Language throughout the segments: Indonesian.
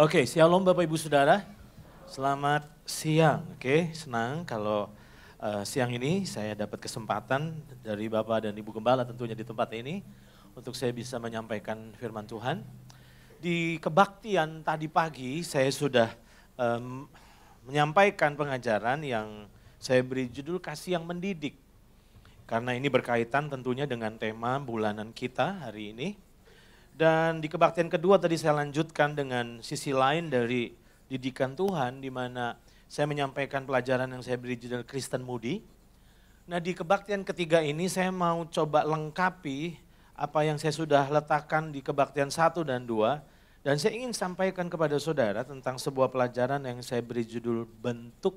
Oke, okay, shalom Bapak Ibu Saudara. Selamat siang. Oke, okay, senang kalau uh, siang ini saya dapat kesempatan dari Bapak dan Ibu Gembala tentunya di tempat ini untuk saya bisa menyampaikan firman Tuhan. Di kebaktian tadi pagi saya sudah um, menyampaikan pengajaran yang saya beri judul kasih yang mendidik. Karena ini berkaitan tentunya dengan tema bulanan kita hari ini dan di kebaktian kedua tadi saya lanjutkan dengan sisi lain dari didikan Tuhan di mana saya menyampaikan pelajaran yang saya beri judul Kristen Moody. Nah di kebaktian ketiga ini saya mau coba lengkapi apa yang saya sudah letakkan di kebaktian satu dan dua. Dan saya ingin sampaikan kepada saudara tentang sebuah pelajaran yang saya beri judul Bentuk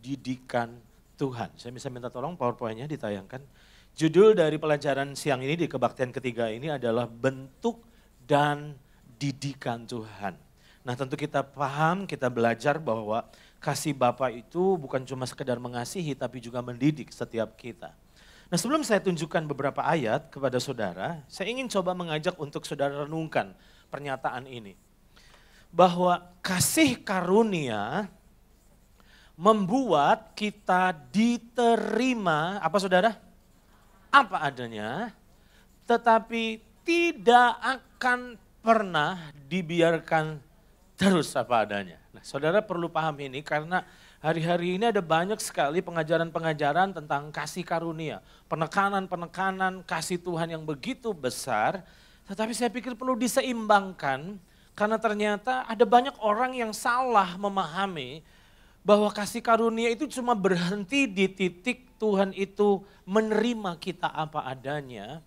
Didikan Tuhan. Saya bisa minta tolong powerpointnya ditayangkan. Judul dari pelajaran siang ini di kebaktian ketiga ini adalah bentuk dan didikan Tuhan. Nah tentu kita paham, kita belajar bahwa kasih Bapa itu bukan cuma sekedar mengasihi tapi juga mendidik setiap kita. Nah sebelum saya tunjukkan beberapa ayat kepada saudara, saya ingin coba mengajak untuk saudara renungkan pernyataan ini. Bahwa kasih karunia membuat kita diterima, apa saudara? Apa adanya, tetapi tidak akan pernah dibiarkan terus apa adanya. Nah, saudara perlu paham ini karena hari-hari ini ada banyak sekali pengajaran-pengajaran tentang kasih karunia, penekanan-penekanan kasih Tuhan yang begitu besar, tetapi saya pikir perlu diseimbangkan karena ternyata ada banyak orang yang salah memahami bahwa kasih karunia itu cuma berhenti di titik Tuhan itu menerima kita apa adanya,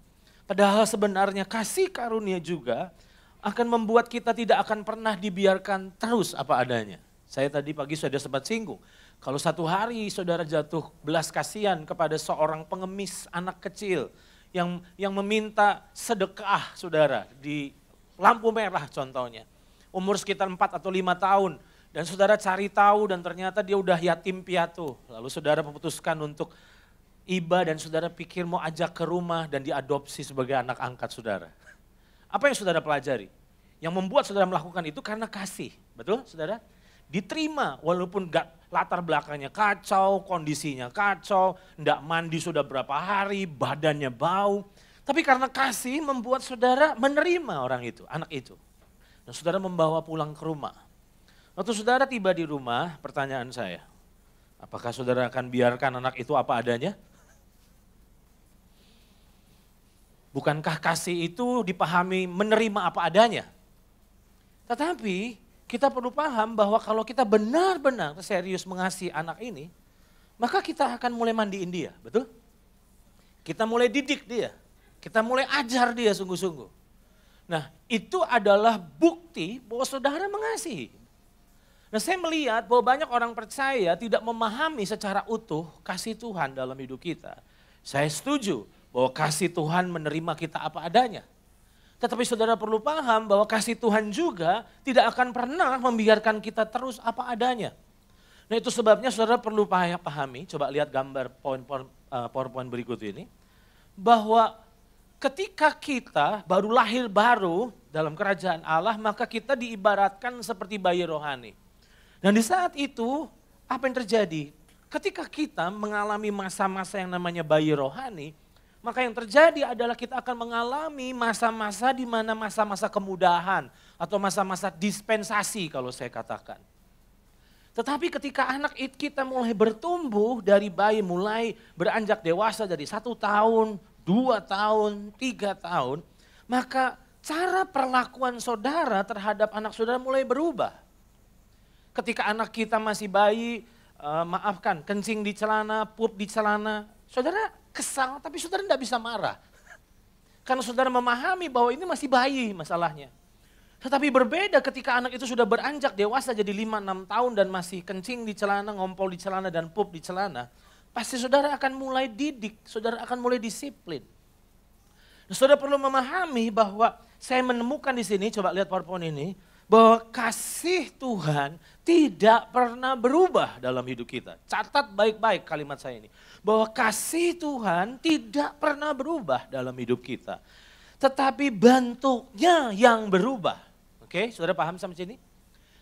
Padahal sebenarnya kasih karunia juga akan membuat kita tidak akan pernah dibiarkan terus apa adanya. Saya tadi pagi sudah sempat singgung. Kalau satu hari saudara jatuh belas kasihan kepada seorang pengemis anak kecil yang yang meminta sedekah saudara di lampu merah contohnya. Umur sekitar 4 atau lima tahun dan saudara cari tahu dan ternyata dia udah yatim piatu. Lalu saudara memutuskan untuk Iba dan saudara pikir mau ajak ke rumah dan diadopsi sebagai anak angkat saudara. Apa yang saudara pelajari? Yang membuat saudara melakukan itu karena kasih, betul saudara? Diterima walaupun gak latar belakangnya kacau, kondisinya kacau, ndak mandi sudah berapa hari, badannya bau. Tapi karena kasih membuat saudara menerima orang itu, anak itu. Dan saudara membawa pulang ke rumah. Waktu saudara tiba di rumah, pertanyaan saya, apakah saudara akan biarkan anak itu apa adanya? Bukankah kasih itu dipahami menerima apa adanya? Tetapi kita perlu paham bahwa kalau kita benar-benar serius mengasihi anak ini, maka kita akan mulai mandiin dia, betul? Kita mulai didik dia, kita mulai ajar dia sungguh-sungguh. Nah itu adalah bukti bahwa saudara mengasihi. Nah saya melihat bahwa banyak orang percaya tidak memahami secara utuh kasih Tuhan dalam hidup kita. Saya setuju bahwa kasih Tuhan menerima kita apa adanya. Tetapi saudara perlu paham bahwa kasih Tuhan juga tidak akan pernah membiarkan kita terus apa adanya. Nah itu sebabnya saudara perlu pahami, coba lihat gambar PowerPoint eh, berikut ini. Bahwa ketika kita baru lahir baru dalam kerajaan Allah maka kita diibaratkan seperti bayi rohani. Dan di saat itu apa yang terjadi? Ketika kita mengalami masa-masa yang namanya bayi rohani, maka yang terjadi adalah kita akan mengalami masa-masa di mana masa-masa kemudahan atau masa-masa dispensasi kalau saya katakan. Tetapi ketika anak kita mulai bertumbuh dari bayi mulai beranjak dewasa dari satu tahun, dua tahun, tiga tahun, maka cara perlakuan saudara terhadap anak saudara mulai berubah. Ketika anak kita masih bayi, eh, maafkan, kencing di celana, pup di celana, saudara kesal, tapi saudara tidak bisa marah. Karena saudara memahami bahwa ini masih bayi masalahnya. Tetapi berbeda ketika anak itu sudah beranjak dewasa jadi 5-6 tahun dan masih kencing di celana, ngompol di celana, dan pup di celana. Pasti saudara akan mulai didik, saudara akan mulai disiplin. Nah, saudara perlu memahami bahwa saya menemukan di sini, coba lihat PowerPoint ini, bahwa kasih Tuhan tidak pernah berubah dalam hidup kita. Catat baik-baik kalimat saya ini bahwa kasih Tuhan tidak pernah berubah dalam hidup kita. Tetapi bentuknya yang berubah. Oke, saudara paham sampai sini?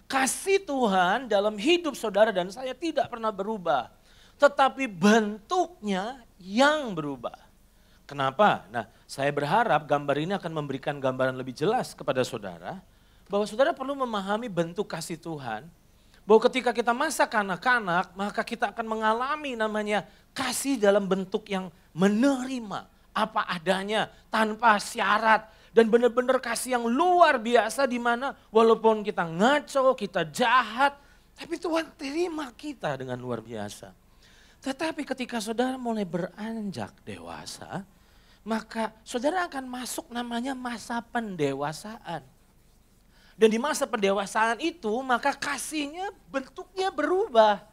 Kasih Tuhan dalam hidup saudara dan saya tidak pernah berubah. Tetapi bentuknya yang berubah. Kenapa? Nah, saya berharap gambar ini akan memberikan gambaran lebih jelas kepada saudara bahwa saudara perlu memahami bentuk kasih Tuhan bahwa ketika kita masa kanak-kanak, maka kita akan mengalami namanya kasih dalam bentuk yang menerima apa adanya tanpa syarat dan benar-benar kasih yang luar biasa di mana walaupun kita ngaco, kita jahat, tapi Tuhan terima kita dengan luar biasa. Tetapi ketika saudara mulai beranjak dewasa, maka saudara akan masuk namanya masa pendewasaan. Dan di masa pendewasaan itu maka kasihnya bentuknya berubah.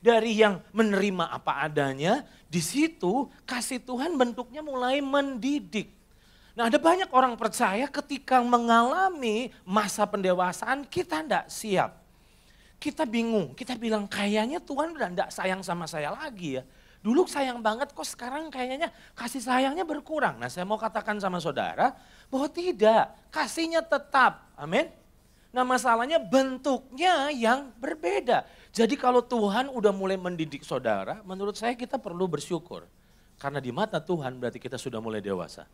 Dari yang menerima apa adanya, di situ kasih Tuhan bentuknya mulai mendidik. Nah ada banyak orang percaya ketika mengalami masa pendewasaan kita tidak siap. Kita bingung, kita bilang kayaknya Tuhan udah tidak sayang sama saya lagi ya Dulu sayang banget kok sekarang kayaknya kasih sayangnya berkurang. Nah saya mau katakan sama saudara bahwa tidak, kasihnya tetap. Amin. Nah masalahnya bentuknya yang berbeda. Jadi kalau Tuhan udah mulai mendidik saudara, menurut saya kita perlu bersyukur. Karena di mata Tuhan berarti kita sudah mulai dewasa.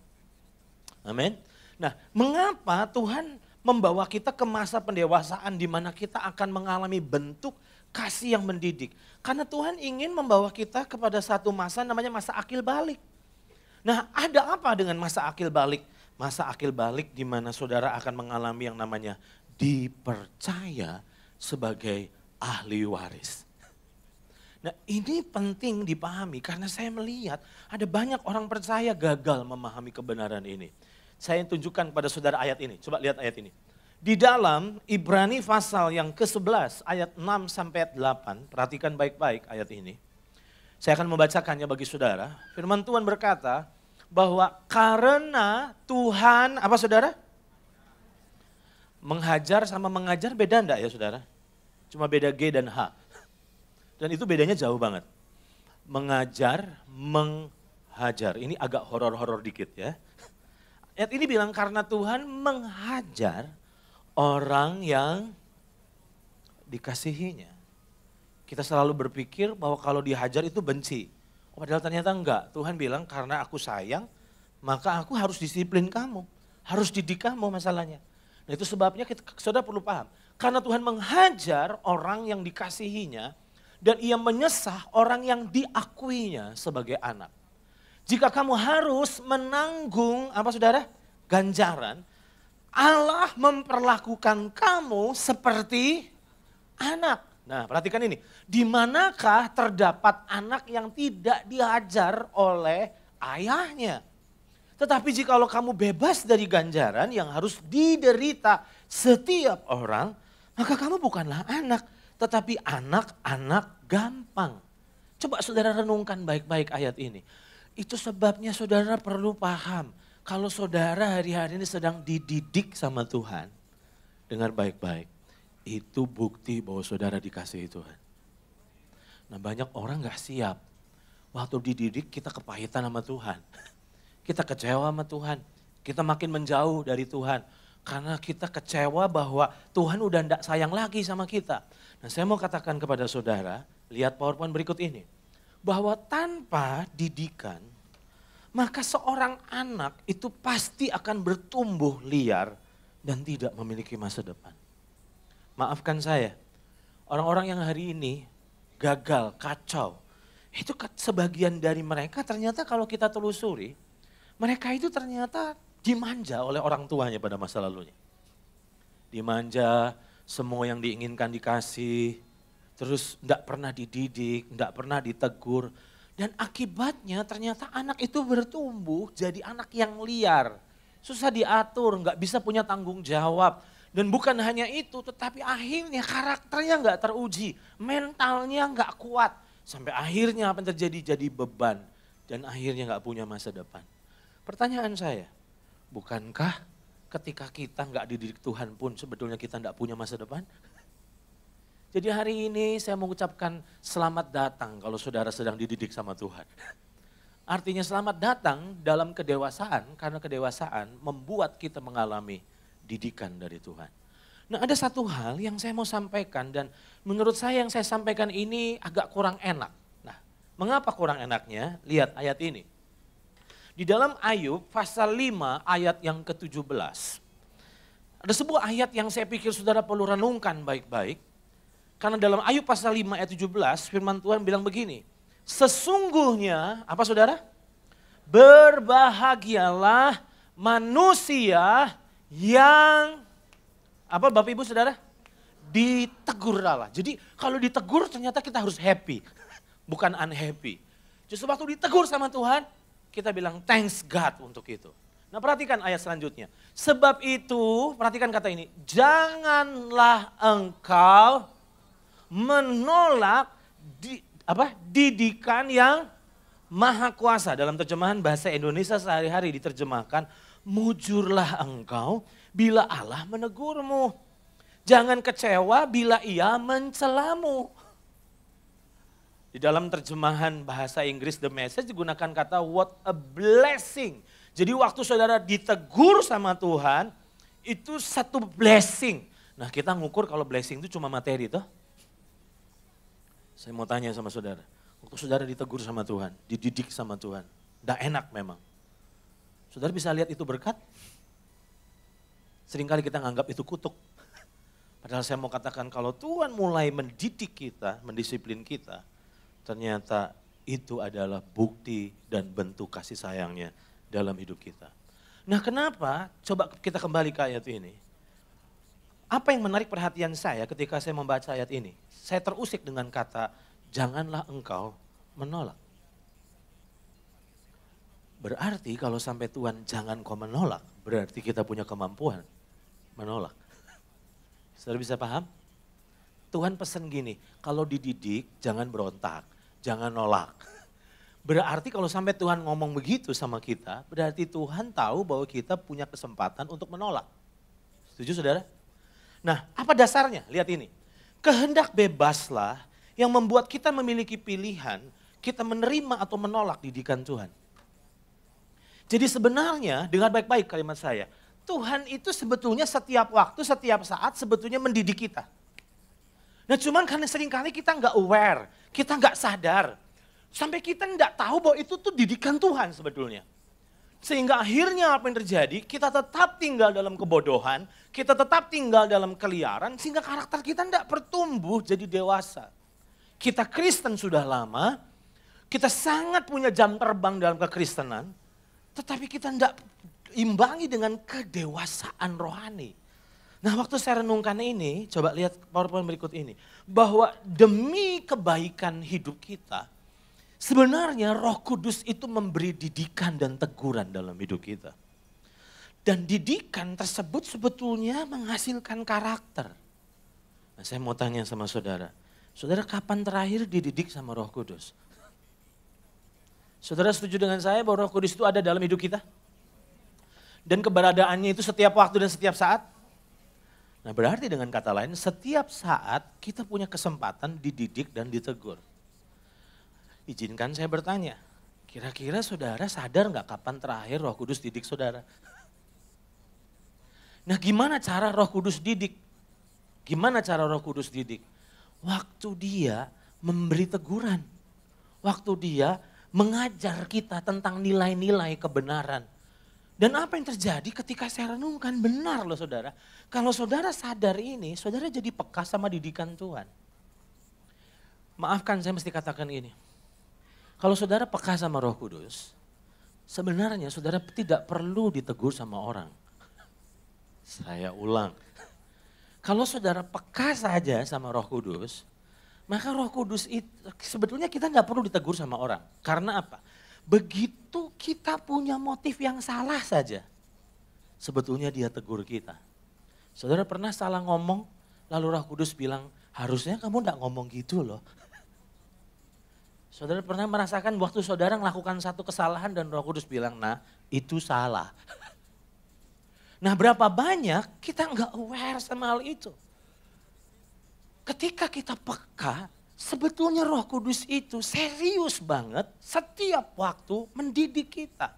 Amin. Nah mengapa Tuhan membawa kita ke masa pendewasaan di mana kita akan mengalami bentuk kasih yang mendidik. Karena Tuhan ingin membawa kita kepada satu masa namanya masa akil balik. Nah ada apa dengan masa akil balik? Masa akil balik di mana saudara akan mengalami yang namanya dipercaya sebagai ahli waris. Nah ini penting dipahami karena saya melihat ada banyak orang percaya gagal memahami kebenaran ini. Saya tunjukkan pada saudara ayat ini. Coba lihat ayat ini. Di dalam Ibrani pasal yang ke-11 ayat 6 sampai 8, perhatikan baik-baik ayat ini. Saya akan membacakannya bagi saudara. Firman Tuhan berkata bahwa karena Tuhan, apa saudara? Menghajar sama mengajar beda enggak ya saudara? Cuma beda G dan H. Dan itu bedanya jauh banget. Mengajar, menghajar. Ini agak horor-horor dikit ya. Ayat ini bilang karena Tuhan menghajar orang yang dikasihinya. Kita selalu berpikir bahwa kalau dihajar itu benci. Oh, padahal ternyata enggak. Tuhan bilang karena aku sayang, maka aku harus disiplin kamu. Harus didik kamu masalahnya. Nah itu sebabnya kita, saudara perlu paham. Karena Tuhan menghajar orang yang dikasihinya dan ia menyesah orang yang diakuinya sebagai anak. Jika kamu harus menanggung apa saudara? Ganjaran Allah memperlakukan kamu seperti anak. Nah, perhatikan ini. Di manakah terdapat anak yang tidak diajar oleh ayahnya? Tetapi jikalau kamu bebas dari ganjaran yang harus diderita setiap orang, maka kamu bukanlah anak, tetapi anak-anak gampang. Coba saudara renungkan baik-baik ayat ini. Itu sebabnya saudara perlu paham kalau saudara hari-hari ini sedang dididik sama Tuhan, dengar baik-baik, itu bukti bahwa saudara dikasih Tuhan. Nah banyak orang gak siap. Waktu dididik kita kepahitan sama Tuhan. Kita kecewa sama Tuhan. Kita makin menjauh dari Tuhan karena kita kecewa bahwa Tuhan udah tidak sayang lagi sama kita. Nah, saya mau katakan kepada saudara, lihat PowerPoint berikut ini. Bahwa tanpa didikan, maka seorang anak itu pasti akan bertumbuh liar dan tidak memiliki masa depan. Maafkan saya, orang-orang yang hari ini gagal, kacau, itu sebagian dari mereka ternyata kalau kita telusuri, mereka itu ternyata dimanja oleh orang tuanya pada masa lalunya. Dimanja, semua yang diinginkan dikasih, terus tidak pernah dididik, tidak pernah ditegur, dan akibatnya ternyata anak itu bertumbuh jadi anak yang liar. Susah diatur, nggak bisa punya tanggung jawab. Dan bukan hanya itu, tetapi akhirnya karakternya nggak teruji. Mentalnya nggak kuat. Sampai akhirnya apa yang terjadi? Jadi beban. Dan akhirnya nggak punya masa depan. Pertanyaan saya, bukankah ketika kita nggak dididik Tuhan pun sebetulnya kita nggak punya masa depan? Jadi hari ini saya mengucapkan selamat datang kalau saudara sedang dididik sama Tuhan. Artinya selamat datang dalam kedewasaan karena kedewasaan membuat kita mengalami didikan dari Tuhan. Nah ada satu hal yang saya mau sampaikan dan menurut saya yang saya sampaikan ini agak kurang enak. Nah mengapa kurang enaknya? Lihat ayat ini. Di dalam Ayub pasal 5 ayat yang ke-17. Ada sebuah ayat yang saya pikir saudara perlu renungkan baik-baik karena dalam Ayub pasal 5 ayat 17 firman Tuhan bilang begini. Sesungguhnya, apa saudara? Berbahagialah manusia yang, apa Bapak Ibu saudara? Ditegur Allah. Jadi kalau ditegur ternyata kita harus happy, bukan unhappy. Justru waktu ditegur sama Tuhan, kita bilang thanks God untuk itu. Nah perhatikan ayat selanjutnya. Sebab itu, perhatikan kata ini. Janganlah engkau menolak di, apa didikan yang maha kuasa. Dalam terjemahan bahasa Indonesia sehari-hari diterjemahkan, mujurlah engkau bila Allah menegurmu. Jangan kecewa bila ia mencelamu. Di dalam terjemahan bahasa Inggris The Message digunakan kata what a blessing. Jadi waktu saudara ditegur sama Tuhan, itu satu blessing. Nah kita ngukur kalau blessing itu cuma materi toh. Saya mau tanya sama saudara. Waktu saudara ditegur sama Tuhan, dididik sama Tuhan, tidak enak memang. Saudara bisa lihat itu berkat? Seringkali kita nganggap itu kutuk. Padahal saya mau katakan kalau Tuhan mulai mendidik kita, mendisiplin kita, ternyata itu adalah bukti dan bentuk kasih sayangnya dalam hidup kita. Nah kenapa? Coba kita kembali ke ayat ini. Apa yang menarik perhatian saya ketika saya membaca ayat ini? Saya terusik dengan kata, janganlah engkau menolak. Berarti kalau sampai Tuhan jangan kau menolak, berarti kita punya kemampuan menolak. Saudara bisa paham? Tuhan pesan gini, kalau dididik jangan berontak, jangan nolak. Berarti kalau sampai Tuhan ngomong begitu sama kita, berarti Tuhan tahu bahwa kita punya kesempatan untuk menolak. Setuju saudara? Nah, apa dasarnya? Lihat ini. Kehendak bebaslah yang membuat kita memiliki pilihan, kita menerima atau menolak didikan Tuhan. Jadi sebenarnya, dengan baik-baik kalimat saya, Tuhan itu sebetulnya setiap waktu, setiap saat sebetulnya mendidik kita. Nah cuman karena seringkali kita nggak aware, kita nggak sadar. Sampai kita nggak tahu bahwa itu tuh didikan Tuhan sebetulnya. Sehingga akhirnya apa yang terjadi, kita tetap tinggal dalam kebodohan, kita tetap tinggal dalam keliaran, sehingga karakter kita tidak bertumbuh jadi dewasa. Kita Kristen sudah lama, kita sangat punya jam terbang dalam kekristenan, tetapi kita tidak imbangi dengan kedewasaan rohani. Nah waktu saya renungkan ini, coba lihat PowerPoint berikut ini. Bahwa demi kebaikan hidup kita, Sebenarnya roh kudus itu memberi didikan dan teguran dalam hidup kita. Dan didikan tersebut sebetulnya menghasilkan karakter. Nah, saya mau tanya sama saudara, saudara kapan terakhir dididik sama roh kudus? Saudara setuju dengan saya bahwa roh kudus itu ada dalam hidup kita? Dan keberadaannya itu setiap waktu dan setiap saat? Nah berarti dengan kata lain setiap saat kita punya kesempatan dididik dan ditegur. Izinkan saya bertanya, kira-kira saudara sadar nggak kapan terakhir roh kudus didik saudara? Nah gimana cara roh kudus didik? Gimana cara roh kudus didik? Waktu dia memberi teguran. Waktu dia mengajar kita tentang nilai-nilai kebenaran. Dan apa yang terjadi ketika saya renungkan benar loh saudara. Kalau saudara sadar ini, saudara jadi peka sama didikan Tuhan. Maafkan saya mesti katakan ini. Kalau saudara peka sama roh kudus, sebenarnya saudara tidak perlu ditegur sama orang. Saya ulang. Kalau saudara peka saja sama roh kudus, maka roh kudus itu sebetulnya kita nggak perlu ditegur sama orang. Karena apa? Begitu kita punya motif yang salah saja, sebetulnya dia tegur kita. Saudara pernah salah ngomong, lalu roh kudus bilang, harusnya kamu nggak ngomong gitu loh. Saudara pernah merasakan waktu saudara melakukan satu kesalahan dan Roh Kudus bilang, nah itu salah. nah berapa banyak kita nggak aware sama hal itu. Ketika kita peka, sebetulnya Roh Kudus itu serius banget setiap waktu mendidik kita.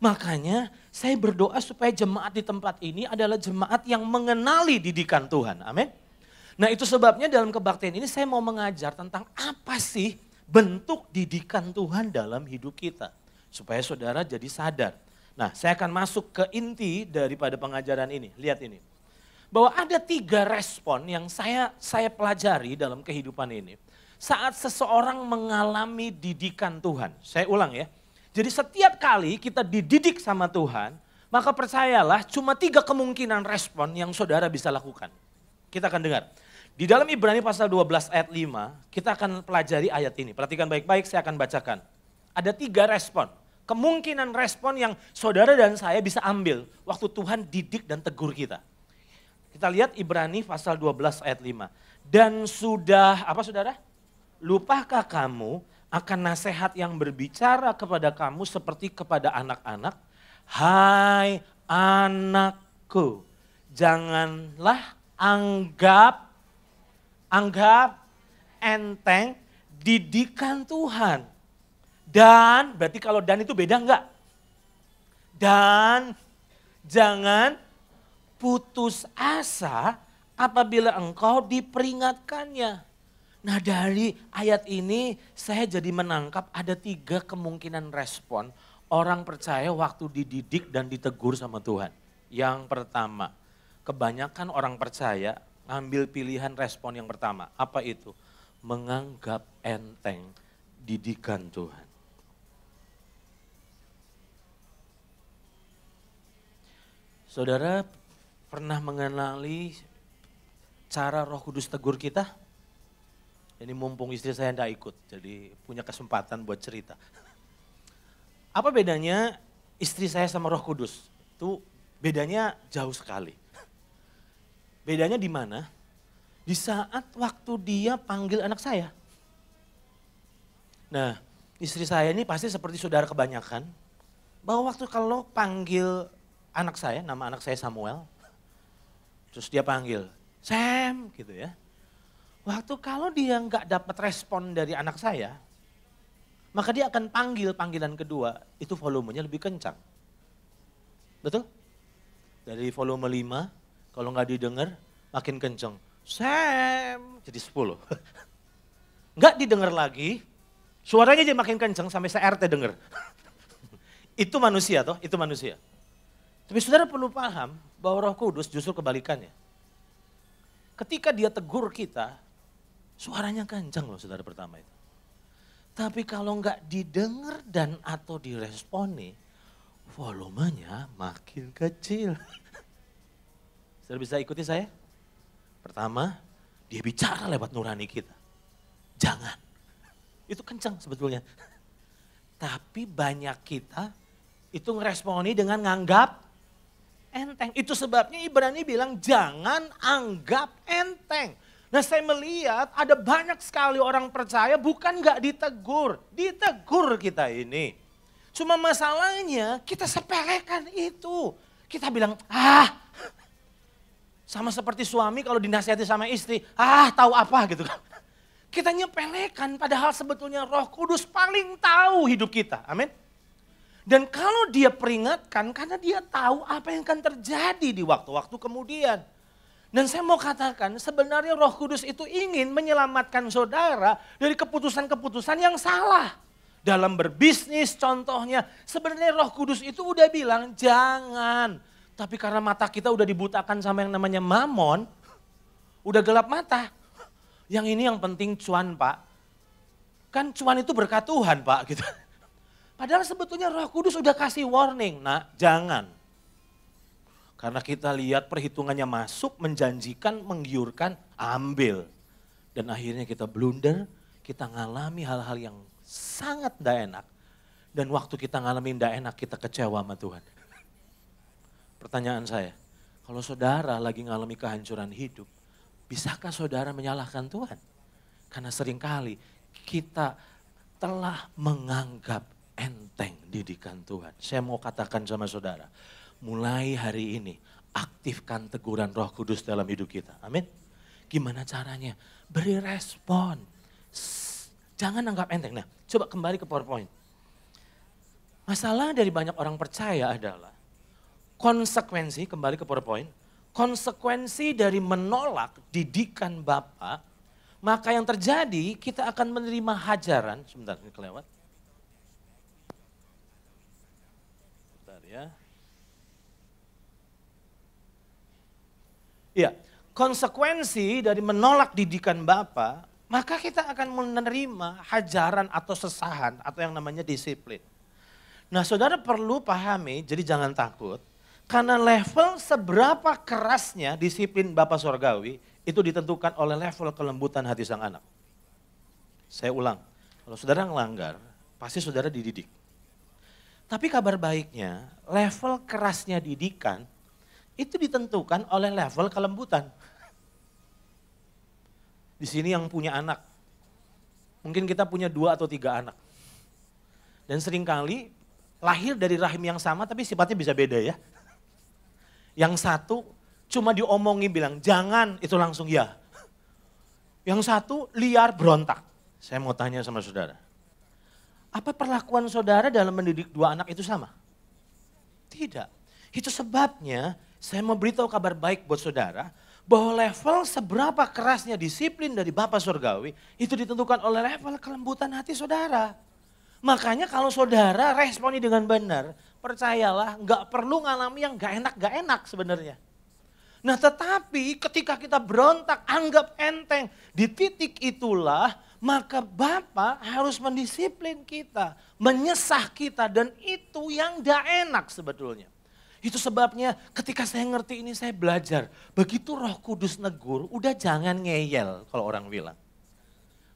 Makanya saya berdoa supaya jemaat di tempat ini adalah jemaat yang mengenali didikan Tuhan. Amin. Nah itu sebabnya dalam kebaktian ini saya mau mengajar tentang apa sih bentuk didikan Tuhan dalam hidup kita. Supaya saudara jadi sadar. Nah, saya akan masuk ke inti daripada pengajaran ini. Lihat ini. Bahwa ada tiga respon yang saya saya pelajari dalam kehidupan ini. Saat seseorang mengalami didikan Tuhan. Saya ulang ya. Jadi setiap kali kita dididik sama Tuhan, maka percayalah cuma tiga kemungkinan respon yang saudara bisa lakukan. Kita akan dengar. Di dalam Ibrani pasal 12 ayat 5, kita akan pelajari ayat ini. Perhatikan baik-baik, saya akan bacakan. Ada tiga respon. Kemungkinan respon yang saudara dan saya bisa ambil waktu Tuhan didik dan tegur kita. Kita lihat Ibrani pasal 12 ayat 5. Dan sudah, apa saudara? Lupakah kamu akan nasihat yang berbicara kepada kamu seperti kepada anak-anak? Hai anakku, janganlah anggap anggap enteng didikan Tuhan. Dan berarti kalau dan itu beda enggak? Dan jangan putus asa apabila engkau diperingatkannya. Nah dari ayat ini saya jadi menangkap ada tiga kemungkinan respon orang percaya waktu dididik dan ditegur sama Tuhan. Yang pertama, kebanyakan orang percaya ambil pilihan respon yang pertama. Apa itu? Menganggap enteng didikan Tuhan. Saudara pernah mengenali cara roh kudus tegur kita? Ini mumpung istri saya tidak ikut, jadi punya kesempatan buat cerita. Apa bedanya istri saya sama roh kudus? Itu bedanya jauh sekali. Bedanya di mana? Di saat waktu dia panggil anak saya. Nah, istri saya ini pasti seperti saudara kebanyakan, bahwa waktu kalau panggil anak saya, nama anak saya Samuel, terus dia panggil, Sam gitu ya. Waktu kalau dia nggak dapat respon dari anak saya, maka dia akan panggil panggilan kedua, itu volumenya lebih kencang. Betul? Dari volume 5 kalau nggak didengar, makin kenceng. Sam, jadi sepuluh. Nggak didengar lagi, suaranya jadi makin kenceng sampai saya rt dengar. itu manusia toh, itu manusia. Tapi saudara perlu paham bahwa roh kudus justru kebalikannya. Ketika dia tegur kita, suaranya kencang loh saudara pertama itu. Tapi kalau nggak didengar dan atau diresponi, volumenya makin kecil. Saudara bisa ikuti saya? Pertama, dia bicara lewat nurani kita. Jangan. Itu kencang sebetulnya. Tapi banyak kita itu ngeresponi dengan nganggap enteng. Itu sebabnya Ibrani bilang jangan anggap enteng. Nah saya melihat ada banyak sekali orang percaya bukan gak ditegur. Ditegur kita ini. Cuma masalahnya kita sepelekan itu. Kita bilang, ah sama seperti suami kalau dinasihati sama istri, ah tahu apa gitu kan. Kita nyepelekan padahal sebetulnya roh kudus paling tahu hidup kita. Amin. Dan kalau dia peringatkan karena dia tahu apa yang akan terjadi di waktu-waktu kemudian. Dan saya mau katakan sebenarnya roh kudus itu ingin menyelamatkan saudara dari keputusan-keputusan yang salah dalam berbisnis contohnya sebenarnya roh kudus itu udah bilang jangan tapi karena mata kita udah dibutakan sama yang namanya mamon, udah gelap mata. Yang ini yang penting cuan pak. Kan cuan itu berkat Tuhan pak gitu. Padahal sebetulnya roh kudus udah kasih warning, nak jangan. Karena kita lihat perhitungannya masuk, menjanjikan, menggiurkan, ambil. Dan akhirnya kita blunder, kita ngalami hal-hal yang sangat tidak enak. Dan waktu kita ngalami tidak enak, kita kecewa sama Tuhan. Pertanyaan saya, kalau saudara lagi mengalami kehancuran hidup, bisakah saudara menyalahkan Tuhan? Karena seringkali kita telah menganggap enteng didikan Tuhan. Saya mau katakan sama saudara, mulai hari ini aktifkan teguran roh kudus dalam hidup kita. Amin. Gimana caranya? Beri respon. Jangan anggap enteng. Nah, coba kembali ke PowerPoint. Masalah dari banyak orang percaya adalah Konsekuensi, kembali ke PowerPoint, konsekuensi dari menolak didikan Bapak, maka yang terjadi kita akan menerima hajaran, sebentar ini kelewat. Sebentar ya. Iya, konsekuensi dari menolak didikan Bapak, maka kita akan menerima hajaran atau sesahan atau yang namanya disiplin. Nah saudara perlu pahami, jadi jangan takut karena level seberapa kerasnya disiplin Bapak Sorgawi itu ditentukan oleh level kelembutan hati sang anak. Saya ulang, kalau saudara ngelanggar, pasti saudara dididik. Tapi kabar baiknya, level kerasnya didikan itu ditentukan oleh level kelembutan. Di sini yang punya anak, mungkin kita punya dua atau tiga anak. Dan seringkali lahir dari rahim yang sama tapi sifatnya bisa beda ya. Yang satu cuma diomongi bilang jangan itu langsung ya. Yang satu liar berontak. Saya mau tanya sama saudara. Apa perlakuan saudara dalam mendidik dua anak itu sama? Tidak. Itu sebabnya saya mau beritahu kabar baik buat saudara bahwa level seberapa kerasnya disiplin dari Bapak Surgawi itu ditentukan oleh level kelembutan hati saudara. Makanya kalau saudara responi dengan benar, percayalah nggak perlu ngalami yang gak enak gak enak sebenarnya. Nah tetapi ketika kita berontak, anggap enteng, di titik itulah maka Bapa harus mendisiplin kita, menyesah kita dan itu yang gak enak sebetulnya. Itu sebabnya ketika saya ngerti ini saya belajar. Begitu roh kudus negur, udah jangan ngeyel kalau orang bilang.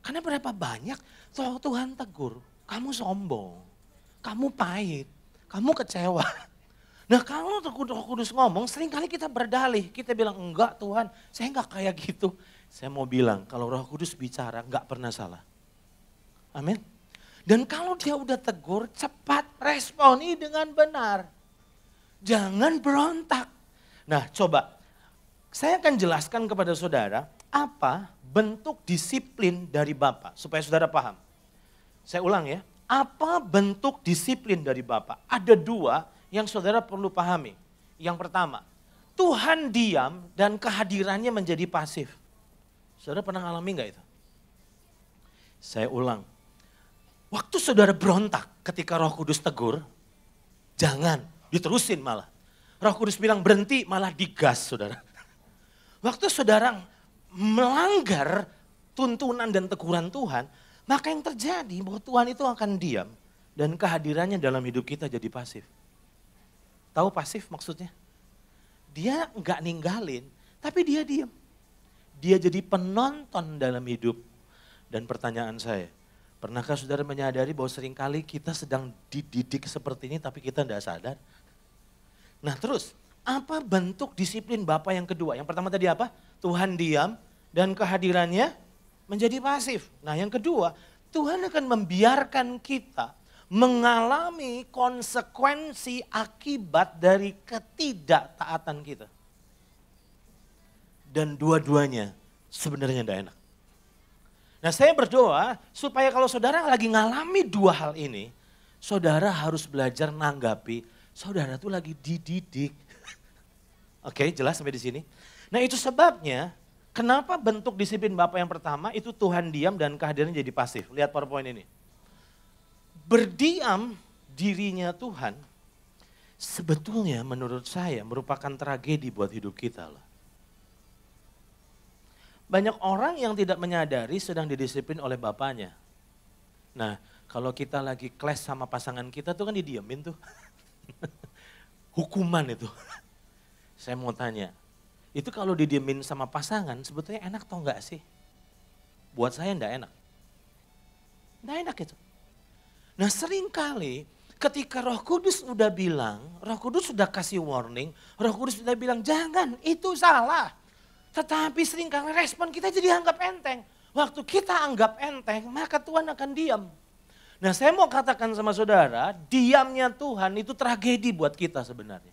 Karena berapa banyak Tuhan tegur, kamu sombong, kamu pahit, kamu kecewa. Nah kalau Roh Kudus ngomong, seringkali kita berdalih. Kita bilang, enggak Tuhan, saya enggak kayak gitu. Saya mau bilang, kalau Roh Kudus bicara, enggak pernah salah. Amin. Dan kalau dia udah tegur, cepat responi dengan benar. Jangan berontak. Nah coba, saya akan jelaskan kepada saudara, apa bentuk disiplin dari Bapak. Supaya saudara paham. Saya ulang ya, apa bentuk disiplin dari Bapak? Ada dua yang saudara perlu pahami. Yang pertama, Tuhan diam dan kehadirannya menjadi pasif. Saudara pernah alami nggak itu? Saya ulang. Waktu saudara berontak ketika roh kudus tegur, jangan, diterusin malah. Roh kudus bilang berhenti, malah digas saudara. Waktu saudara melanggar tuntunan dan teguran Tuhan, maka yang terjadi bahwa Tuhan itu akan diam dan kehadirannya dalam hidup kita jadi pasif. Tahu pasif maksudnya? Dia nggak ninggalin, tapi dia diam. Dia jadi penonton dalam hidup. Dan pertanyaan saya, pernahkah saudara menyadari bahwa seringkali kita sedang dididik seperti ini tapi kita tidak sadar? Nah terus, apa bentuk disiplin Bapak yang kedua? Yang pertama tadi apa? Tuhan diam dan kehadirannya menjadi pasif. Nah yang kedua, Tuhan akan membiarkan kita mengalami konsekuensi akibat dari ketidaktaatan kita. Dan dua-duanya sebenarnya tidak enak. Nah saya berdoa supaya kalau saudara lagi ngalami dua hal ini, saudara harus belajar nanggapi saudara tuh lagi dididik. Oke, jelas sampai di sini. Nah, itu sebabnya Kenapa bentuk disiplin Bapak yang pertama itu Tuhan diam dan kehadirannya jadi pasif? Lihat PowerPoint ini. Berdiam dirinya Tuhan sebetulnya menurut saya merupakan tragedi buat hidup kita loh. Banyak orang yang tidak menyadari sedang didisiplin oleh bapaknya. Nah, kalau kita lagi clash sama pasangan kita tuh kan didiamin tuh. Hukuman itu. saya mau tanya, itu kalau didiemin sama pasangan, sebetulnya enak atau enggak sih? Buat saya enggak enak. Enggak enak itu. Nah seringkali ketika roh kudus udah bilang, roh kudus sudah kasih warning, roh kudus sudah bilang jangan, itu salah. Tetapi seringkali respon kita jadi anggap enteng. Waktu kita anggap enteng, maka Tuhan akan diam. Nah saya mau katakan sama saudara, diamnya Tuhan itu tragedi buat kita sebenarnya.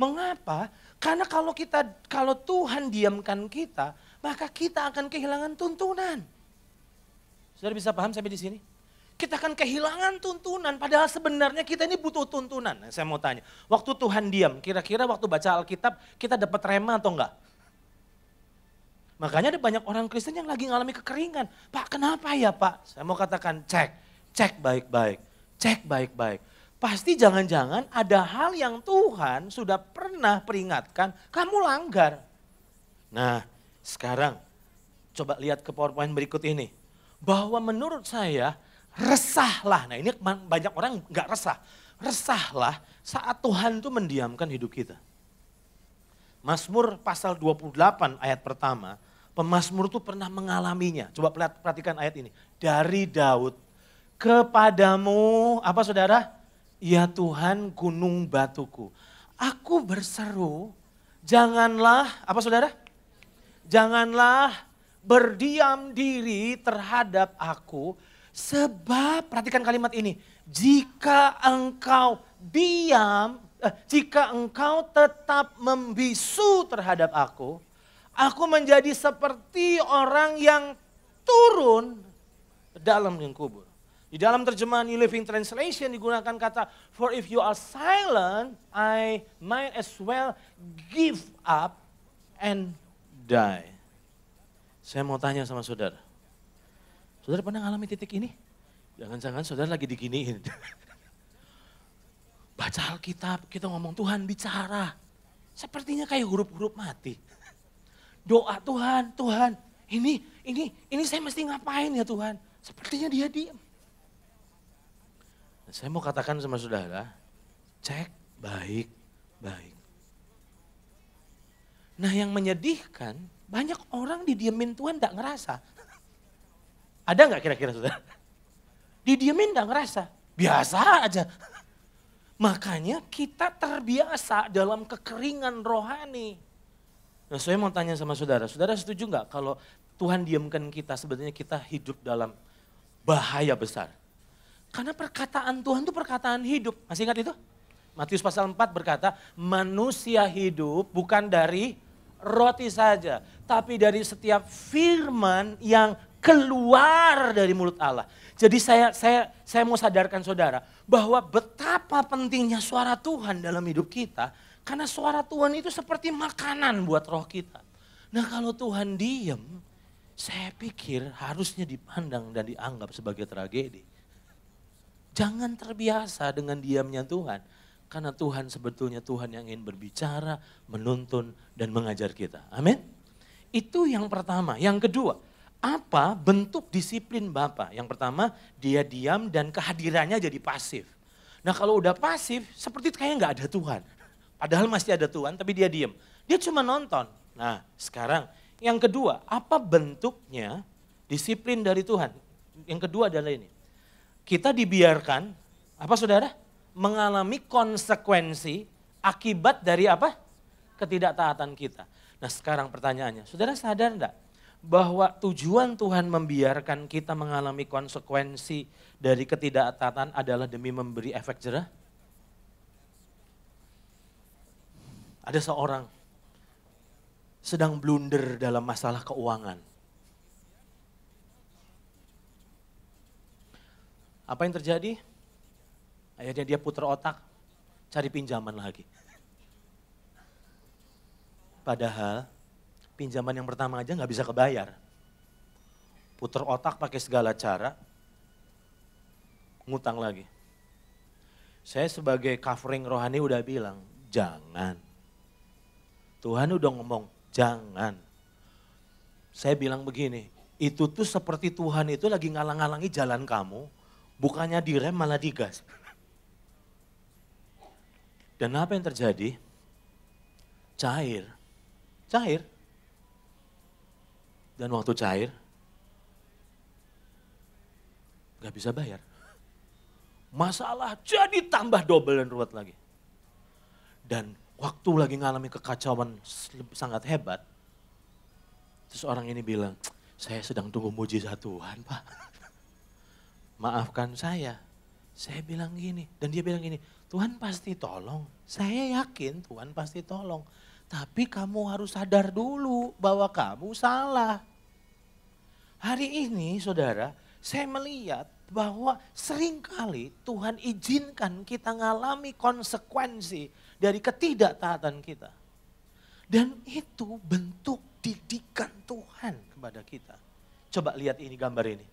Mengapa? Karena kalau kita kalau Tuhan diamkan kita, maka kita akan kehilangan tuntunan. Sudah bisa paham sampai di sini? Kita akan kehilangan tuntunan, padahal sebenarnya kita ini butuh tuntunan. Nah, saya mau tanya, waktu Tuhan diam, kira-kira waktu baca Alkitab kita dapat rema atau enggak? Makanya ada banyak orang Kristen yang lagi ngalami kekeringan. Pak kenapa ya pak? Saya mau katakan cek, cek baik-baik, cek baik-baik Pasti jangan-jangan ada hal yang Tuhan sudah pernah peringatkan, kamu langgar. Nah, sekarang coba lihat ke PowerPoint berikut ini. Bahwa menurut saya resahlah. Nah ini banyak orang nggak resah. Resahlah saat Tuhan itu mendiamkan hidup kita. Masmur pasal 28 ayat pertama, pemasmur itu pernah mengalaminya. Coba perhatikan ayat ini. Dari Daud, kepadamu, apa saudara? Ya Tuhan gunung batuku, aku berseru, janganlah, apa saudara? Janganlah berdiam diri terhadap aku, sebab, perhatikan kalimat ini, jika engkau diam, eh, jika engkau tetap membisu terhadap aku, aku menjadi seperti orang yang turun ke dalam kubur. Di dalam terjemahan New Living Translation digunakan kata for if you are silent I might as well give up and die. Saya mau tanya sama saudara. Saudara pernah alami titik ini? Jangan-jangan saudara lagi diginiin. Baca Alkitab, kita ngomong Tuhan bicara. Sepertinya kayak huruf-huruf mati. Doa Tuhan, Tuhan, ini, ini, ini saya mesti ngapain ya Tuhan? Sepertinya dia diam. Saya mau katakan sama saudara, cek baik-baik. Nah yang menyedihkan, banyak orang didiemin Tuhan tidak ngerasa. Ada nggak kira-kira saudara? Didiemin tidak ngerasa, biasa aja. Makanya kita terbiasa dalam kekeringan rohani. Nah saya mau tanya sama saudara, saudara setuju nggak kalau Tuhan diamkan kita sebetulnya kita hidup dalam bahaya besar? Karena perkataan Tuhan itu perkataan hidup. Masih ingat itu? Matius pasal 4 berkata, manusia hidup bukan dari roti saja, tapi dari setiap firman yang keluar dari mulut Allah. Jadi saya saya saya mau sadarkan saudara bahwa betapa pentingnya suara Tuhan dalam hidup kita karena suara Tuhan itu seperti makanan buat roh kita. Nah, kalau Tuhan diem, saya pikir harusnya dipandang dan dianggap sebagai tragedi. Jangan terbiasa dengan diamnya Tuhan. Karena Tuhan sebetulnya Tuhan yang ingin berbicara, menuntun, dan mengajar kita. Amin. Itu yang pertama. Yang kedua, apa bentuk disiplin Bapak? Yang pertama, dia diam dan kehadirannya jadi pasif. Nah kalau udah pasif, seperti kayak nggak ada Tuhan. Padahal masih ada Tuhan, tapi dia diam. Dia cuma nonton. Nah sekarang, yang kedua, apa bentuknya disiplin dari Tuhan? Yang kedua adalah ini kita dibiarkan, apa saudara? Mengalami konsekuensi akibat dari apa? Ketidaktaatan kita. Nah sekarang pertanyaannya, saudara sadar enggak? Bahwa tujuan Tuhan membiarkan kita mengalami konsekuensi dari ketidaktaatan adalah demi memberi efek jerah? Ada seorang sedang blunder dalam masalah keuangan Apa yang terjadi? Akhirnya dia putar otak, cari pinjaman lagi. Padahal pinjaman yang pertama aja nggak bisa kebayar. Puter otak pakai segala cara, ngutang lagi. Saya sebagai covering rohani udah bilang, jangan. Tuhan udah ngomong, jangan. Saya bilang begini, itu tuh seperti Tuhan itu lagi ngalang-alangi jalan kamu bukannya direm malah digas. Dan apa yang terjadi? Cair, cair. Dan waktu cair, gak bisa bayar. Masalah jadi tambah double dan ruwet lagi. Dan waktu lagi ngalami kekacauan sangat hebat, terus orang ini bilang, saya sedang tunggu mujizat Tuhan, Pak. maafkan saya. Saya bilang gini, dan dia bilang gini, Tuhan pasti tolong. Saya yakin Tuhan pasti tolong. Tapi kamu harus sadar dulu bahwa kamu salah. Hari ini saudara, saya melihat bahwa seringkali Tuhan izinkan kita mengalami konsekuensi dari ketidaktaatan kita. Dan itu bentuk didikan Tuhan kepada kita. Coba lihat ini gambar ini.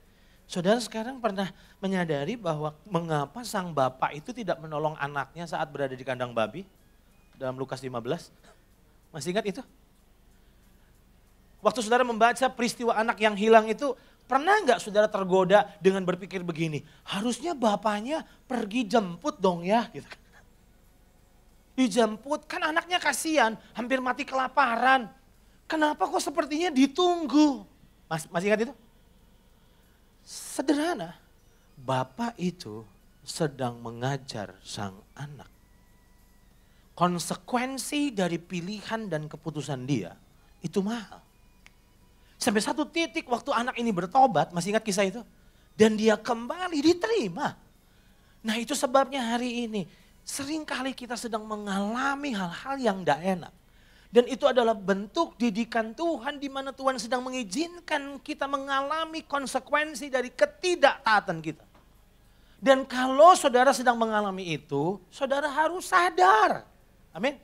Saudara sekarang pernah menyadari bahwa mengapa sang bapak itu tidak menolong anaknya saat berada di kandang babi? Dalam Lukas 15. Masih ingat itu? Waktu saudara membaca peristiwa anak yang hilang itu, pernah nggak saudara tergoda dengan berpikir begini, harusnya bapaknya pergi jemput dong ya. Gitu. Kan. Dijemput, kan anaknya kasihan, hampir mati kelaparan. Kenapa kok sepertinya ditunggu? Mas, masih ingat itu? Sederhana, bapak itu sedang mengajar sang anak. Konsekuensi dari pilihan dan keputusan dia itu mahal. Sampai satu titik waktu anak ini bertobat, masih ingat kisah itu? Dan dia kembali diterima. Nah itu sebabnya hari ini seringkali kita sedang mengalami hal-hal yang tidak enak. Dan itu adalah bentuk didikan Tuhan di mana Tuhan sedang mengizinkan kita mengalami konsekuensi dari ketidaktaatan kita. Dan kalau saudara sedang mengalami itu, saudara harus sadar. Amin.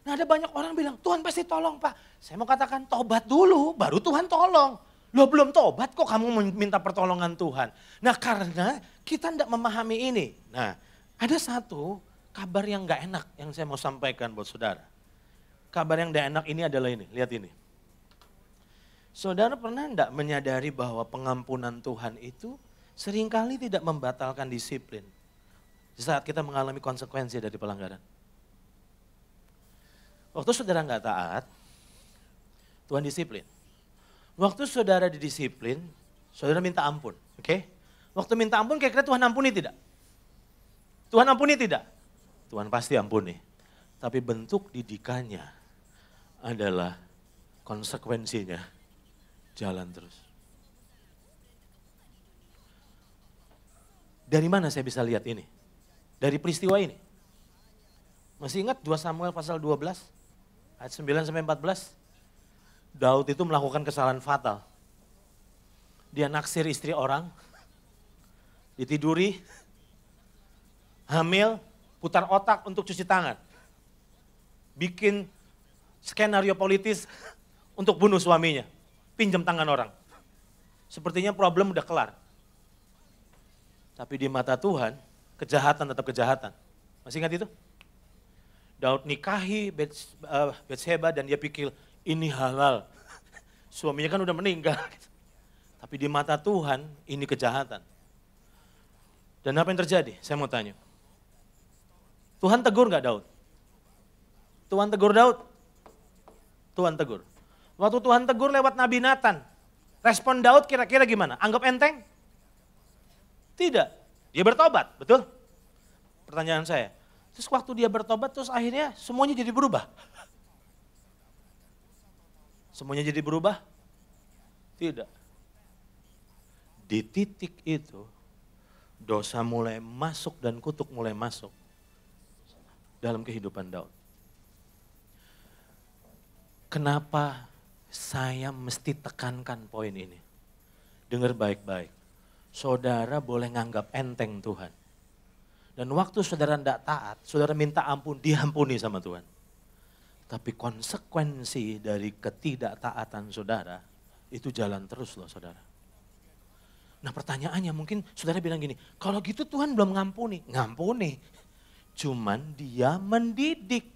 Nah ada banyak orang bilang, Tuhan pasti tolong pak. Saya mau katakan tobat dulu, baru Tuhan tolong. Lo belum tobat kok kamu minta pertolongan Tuhan. Nah karena kita tidak memahami ini. Nah ada satu kabar yang gak enak yang saya mau sampaikan buat saudara kabar yang tidak enak ini adalah ini, lihat ini. Saudara pernah tidak menyadari bahwa pengampunan Tuhan itu seringkali tidak membatalkan disiplin saat kita mengalami konsekuensi dari pelanggaran. Waktu saudara nggak taat, Tuhan disiplin. Waktu saudara didisiplin, saudara minta ampun, oke? Okay? Waktu minta ampun, kira-kira Tuhan ampuni tidak? Tuhan ampuni tidak? Tuhan pasti ampuni. Tapi bentuk didikannya adalah konsekuensinya jalan terus. Dari mana saya bisa lihat ini? Dari peristiwa ini. Masih ingat 2 Samuel pasal 12 ayat 9 sampai 14? Daud itu melakukan kesalahan fatal. Dia naksir istri orang, ditiduri, hamil, putar otak untuk cuci tangan. Bikin skenario politis untuk bunuh suaminya. Pinjam tangan orang. Sepertinya problem udah kelar. Tapi di mata Tuhan, kejahatan tetap kejahatan. Masih ingat itu? Daud nikahi Betseba eh, dan dia pikir ini halal. Suaminya kan udah meninggal. Tapi di mata Tuhan ini kejahatan. Dan apa yang terjadi? Saya mau tanya. Tuhan tegur gak Daud? Tuhan tegur Daud? Tuhan tegur. Waktu Tuhan tegur lewat Nabi Nathan, respon Daud kira-kira gimana? Anggap enteng? Tidak. Dia bertobat, betul? Pertanyaan saya. Terus waktu dia bertobat, terus akhirnya semuanya jadi berubah. Semuanya jadi berubah? Tidak. Di titik itu, dosa mulai masuk dan kutuk mulai masuk dalam kehidupan Daud. Kenapa saya mesti tekankan poin ini? Dengar baik-baik. Saudara boleh nganggap enteng Tuhan. Dan waktu saudara tidak taat, saudara minta ampun, diampuni sama Tuhan. Tapi konsekuensi dari ketidaktaatan saudara, itu jalan terus loh saudara. Nah pertanyaannya mungkin saudara bilang gini, kalau gitu Tuhan belum ngampuni. Ngampuni, cuman dia mendidik.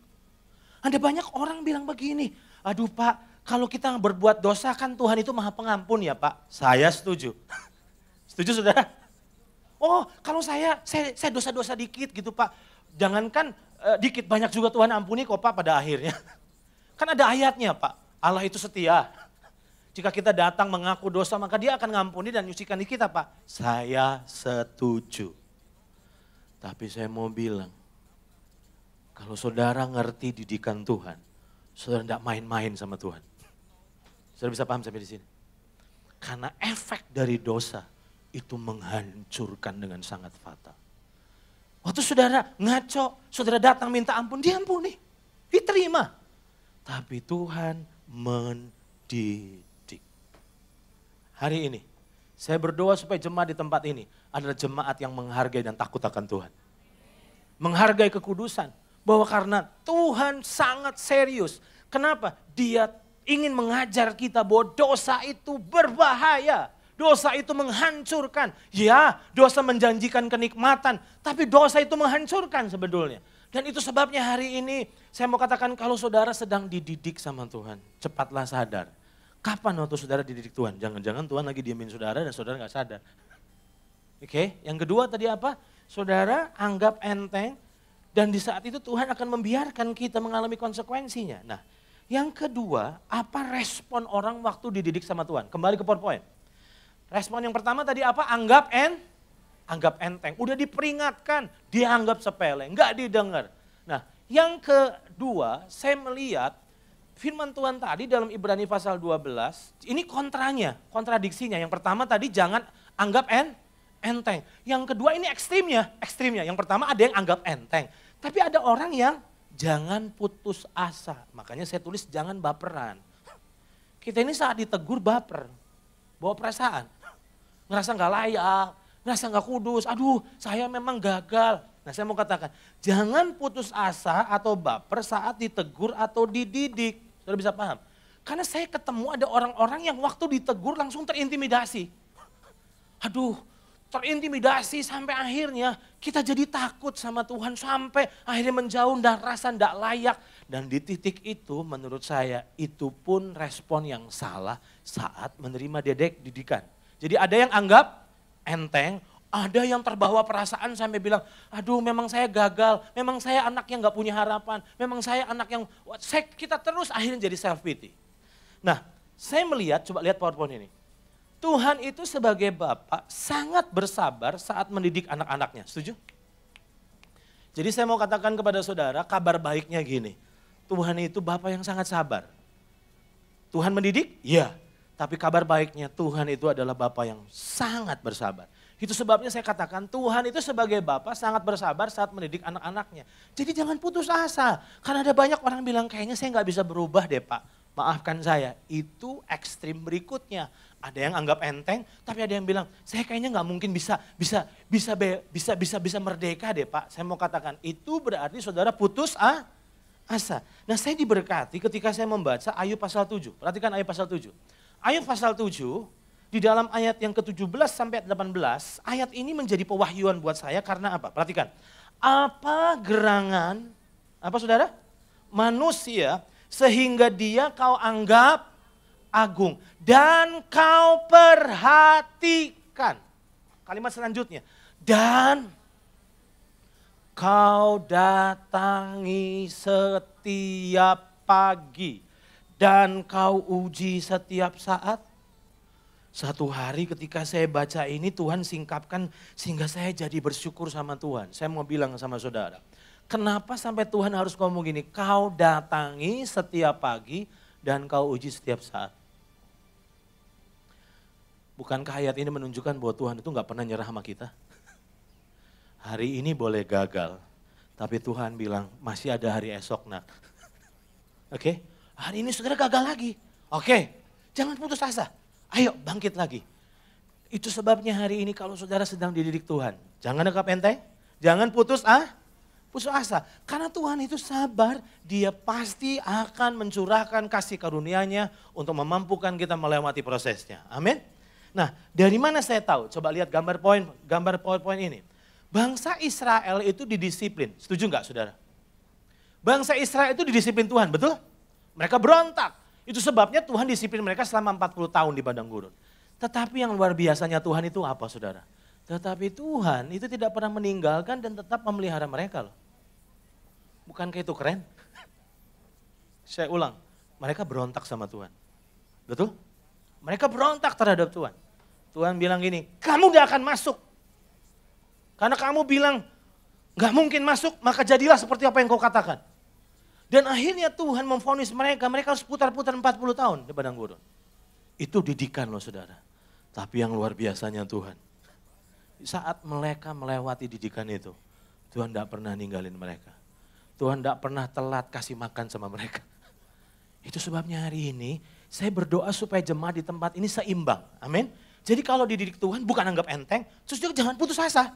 Ada banyak orang bilang begini, aduh Pak, kalau kita berbuat dosa kan Tuhan itu maha pengampun ya Pak. Saya setuju. setuju sudah. Oh kalau saya, saya, saya dosa-dosa dikit gitu Pak. Jangankan eh, dikit banyak juga Tuhan ampuni kok Pak pada akhirnya. kan ada ayatnya Pak, Allah itu setia. Jika kita datang mengaku dosa maka dia akan ngampuni dan nyucikan di kita Pak. Saya setuju. Tapi saya mau bilang, kalau saudara ngerti didikan Tuhan, Saudara tidak main-main sama Tuhan. Saudara bisa paham sampai di sini? Karena efek dari dosa itu menghancurkan dengan sangat fatal. Waktu saudara ngaco, saudara datang minta ampun, diampuni, diterima. Tapi Tuhan mendidik. Hari ini, saya berdoa supaya jemaat di tempat ini adalah jemaat yang menghargai dan takut akan Tuhan. Menghargai kekudusan, bahwa karena Tuhan sangat serius. Kenapa? Dia ingin mengajar kita bahwa dosa itu berbahaya. Dosa itu menghancurkan. Ya, dosa menjanjikan kenikmatan, tapi dosa itu menghancurkan sebetulnya. Dan itu sebabnya hari ini saya mau katakan kalau saudara sedang dididik sama Tuhan, cepatlah sadar. Kapan waktu saudara dididik Tuhan? Jangan-jangan Tuhan lagi diamin saudara dan saudara nggak sadar. Oke, okay? yang kedua tadi apa? Saudara anggap enteng dan di saat itu Tuhan akan membiarkan kita mengalami konsekuensinya. Nah, yang kedua, apa respon orang waktu dididik sama Tuhan? Kembali ke PowerPoint. Respon yang pertama tadi apa? Anggap en, anggap enteng. Udah diperingatkan, dianggap sepele, nggak didengar. Nah, yang kedua, saya melihat firman Tuhan tadi dalam Ibrani pasal 12, ini kontranya, kontradiksinya. Yang pertama tadi jangan anggap en, enteng. Yang kedua ini ekstrimnya, ekstrimnya. Yang pertama ada yang anggap enteng. Tapi ada orang yang jangan putus asa. Makanya saya tulis jangan baperan. Kita ini saat ditegur baper, bawa perasaan. Ngerasa gak layak, ngerasa gak kudus. Aduh, saya memang gagal. Nah saya mau katakan, jangan putus asa atau baper saat ditegur atau dididik. Sudah bisa paham? Karena saya ketemu ada orang-orang yang waktu ditegur langsung terintimidasi. Aduh, terintimidasi sampai akhirnya kita jadi takut sama Tuhan sampai akhirnya menjauh dan rasa tidak layak. Dan di titik itu menurut saya itu pun respon yang salah saat menerima dedek didikan. Jadi ada yang anggap enteng, ada yang terbawa perasaan sampai bilang, aduh memang saya gagal, memang saya anak yang nggak punya harapan, memang saya anak yang, saya, kita terus akhirnya jadi self pity. Nah saya melihat, coba lihat powerpoint ini Tuhan itu sebagai Bapak sangat bersabar saat mendidik anak-anaknya. Setuju? Jadi saya mau katakan kepada saudara, kabar baiknya gini. Tuhan itu Bapak yang sangat sabar. Tuhan mendidik? Iya. Tapi kabar baiknya Tuhan itu adalah Bapak yang sangat bersabar. Itu sebabnya saya katakan Tuhan itu sebagai Bapak sangat bersabar saat mendidik anak-anaknya. Jadi jangan putus asa. Karena ada banyak orang bilang kayaknya saya nggak bisa berubah deh Pak maafkan saya, itu ekstrim berikutnya. Ada yang anggap enteng, tapi ada yang bilang, saya kayaknya nggak mungkin bisa, bisa, bisa, bisa, bisa, bisa merdeka deh Pak. Saya mau katakan, itu berarti saudara putus ah, asa. Nah saya diberkati ketika saya membaca Ayub pasal 7. Perhatikan Ayub pasal 7. Ayub pasal 7, di dalam ayat yang ke-17 sampai 18, ayat ini menjadi pewahyuan buat saya karena apa? Perhatikan. Apa gerangan, apa saudara? Manusia sehingga dia kau anggap agung dan kau perhatikan. Kalimat selanjutnya, dan kau datangi setiap pagi dan kau uji setiap saat. Satu hari ketika saya baca ini Tuhan singkapkan sehingga saya jadi bersyukur sama Tuhan. Saya mau bilang sama saudara. Kenapa sampai Tuhan harus ngomong gini? Kau datangi setiap pagi dan kau uji setiap saat. Bukankah ayat ini menunjukkan bahwa Tuhan itu nggak pernah nyerah sama kita? Hari ini boleh gagal, tapi Tuhan bilang masih ada hari esok nak. Oke, okay? hari ini saudara gagal lagi. Oke, okay. jangan putus asa. Ayo bangkit lagi. Itu sebabnya hari ini kalau saudara sedang dididik Tuhan, jangan anggap enteng, jangan putus ah, putus asa. Karena Tuhan itu sabar, dia pasti akan mencurahkan kasih karunia-Nya untuk memampukan kita melewati prosesnya. Amin. Nah, dari mana saya tahu? Coba lihat gambar poin, gambar PowerPoint ini. Bangsa Israel itu didisiplin. Setuju nggak saudara? Bangsa Israel itu didisiplin Tuhan, betul? Mereka berontak. Itu sebabnya Tuhan disiplin mereka selama 40 tahun di padang gurun. Tetapi yang luar biasanya Tuhan itu apa saudara? Tetapi Tuhan itu tidak pernah meninggalkan dan tetap memelihara mereka loh. Bukankah itu keren? Saya ulang, mereka berontak sama Tuhan. Betul? Mereka berontak terhadap Tuhan. Tuhan bilang gini, kamu tidak akan masuk. Karena kamu bilang, gak mungkin masuk, maka jadilah seperti apa yang kau katakan. Dan akhirnya Tuhan memfonis mereka, mereka harus putar-putar 40 tahun di padang gurun. Itu didikan loh saudara. Tapi yang luar biasanya Tuhan. Saat mereka melewati didikan itu, Tuhan tidak pernah ninggalin mereka. Tuhan tidak pernah telat kasih makan sama mereka. Itu sebabnya hari ini saya berdoa supaya jemaat di tempat ini seimbang. Amin. Jadi kalau dididik Tuhan bukan anggap enteng, terus juga jangan putus asa.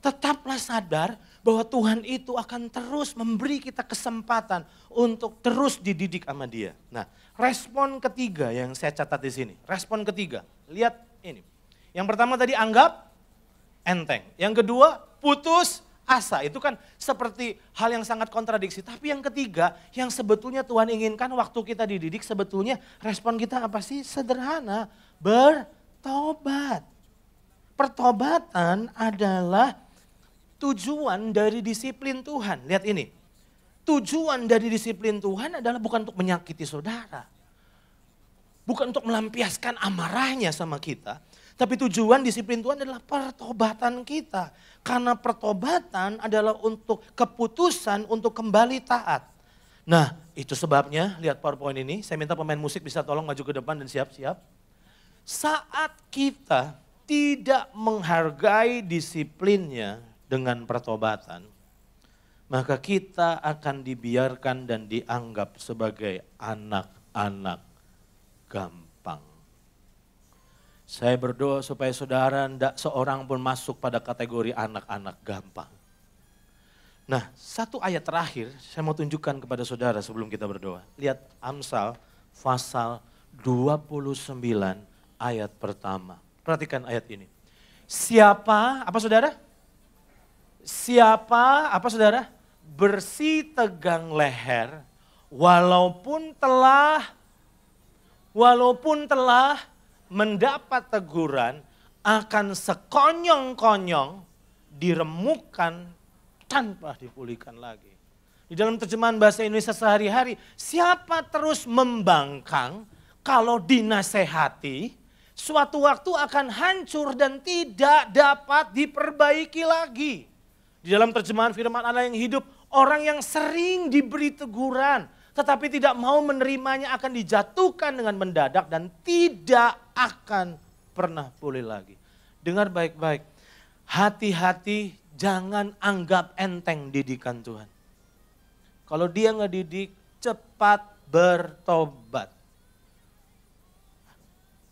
Tetaplah sadar bahwa Tuhan itu akan terus memberi kita kesempatan untuk terus dididik sama dia. Nah, respon ketiga yang saya catat di sini. Respon ketiga, lihat ini. Yang pertama tadi anggap enteng. Yang kedua, putus asa. Itu kan seperti hal yang sangat kontradiksi. Tapi yang ketiga, yang sebetulnya Tuhan inginkan waktu kita dididik, sebetulnya respon kita apa sih? Sederhana, bertobat. Pertobatan adalah tujuan dari disiplin Tuhan. Lihat ini, tujuan dari disiplin Tuhan adalah bukan untuk menyakiti saudara. Bukan untuk melampiaskan amarahnya sama kita, tapi tujuan disiplin Tuhan adalah pertobatan kita. Karena pertobatan adalah untuk keputusan untuk kembali taat. Nah itu sebabnya lihat powerpoint ini. Saya minta pemain musik bisa tolong maju ke depan dan siap-siap. Saat kita tidak menghargai disiplinnya dengan pertobatan. Maka kita akan dibiarkan dan dianggap sebagai anak-anak gam saya berdoa supaya saudara tidak seorang pun masuk pada kategori anak-anak gampang. Nah, satu ayat terakhir saya mau tunjukkan kepada saudara sebelum kita berdoa. Lihat Amsal pasal 29 ayat pertama. Perhatikan ayat ini. Siapa, apa saudara? Siapa, apa saudara? Bersih tegang leher walaupun telah walaupun telah mendapat teguran akan sekonyong-konyong diremukkan tanpa dipulihkan lagi. Di dalam terjemahan bahasa Indonesia sehari-hari, siapa terus membangkang kalau dinasehati, suatu waktu akan hancur dan tidak dapat diperbaiki lagi. Di dalam terjemahan firman Allah yang hidup, orang yang sering diberi teguran, tetapi tidak mau menerimanya akan dijatuhkan dengan mendadak dan tidak akan pernah pulih lagi. Dengar baik-baik, hati-hati jangan anggap enteng didikan Tuhan. Kalau dia didik, cepat bertobat.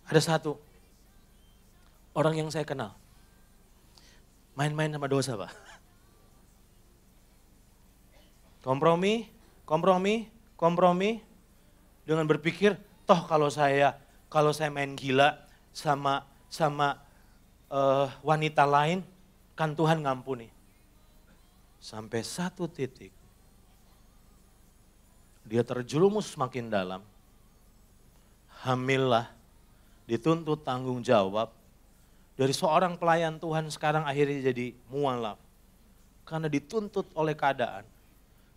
Ada satu, orang yang saya kenal, main-main sama dosa Pak. Kompromi, kompromi, kompromi dengan berpikir toh kalau saya kalau saya main gila sama sama uh, wanita lain kan Tuhan ngampuni. Sampai satu titik dia terjerumus makin dalam. Hamillah dituntut tanggung jawab dari seorang pelayan Tuhan sekarang akhirnya jadi mualaf karena dituntut oleh keadaan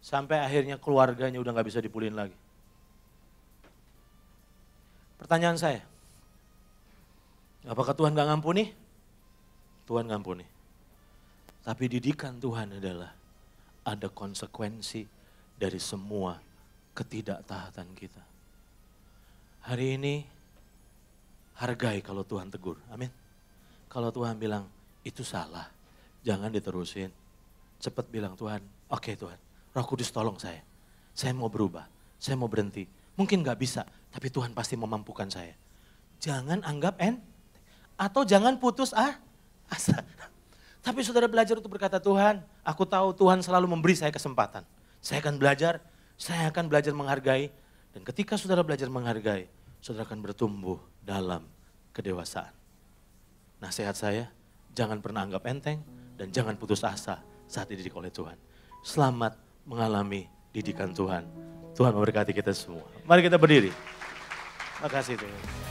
sampai akhirnya keluarganya udah nggak bisa dipulihin lagi. Pertanyaan saya, apakah Tuhan nggak ngampuni? Tuhan ngampuni. Tapi didikan Tuhan adalah ada konsekuensi dari semua ketidaktahatan kita. Hari ini hargai kalau Tuhan tegur, amin. Kalau Tuhan bilang itu salah, jangan diterusin. Cepat bilang Tuhan, oke okay, Tuhan, Roh Kudus tolong saya. Saya mau berubah, saya mau berhenti. Mungkin nggak bisa, tapi Tuhan pasti memampukan saya. Jangan anggap en, atau jangan putus ah, asa. Tapi saudara belajar untuk berkata Tuhan, aku tahu Tuhan selalu memberi saya kesempatan. Saya akan belajar, saya akan belajar menghargai. Dan ketika saudara belajar menghargai, saudara akan bertumbuh dalam kedewasaan. Nasihat saya, jangan pernah anggap enteng dan jangan putus asa saat dididik oleh Tuhan. Selamat mengalami didikan Tuhan. Tuhan memberkati kita semua. Mari kita berdiri. Terima kasih Tuhan.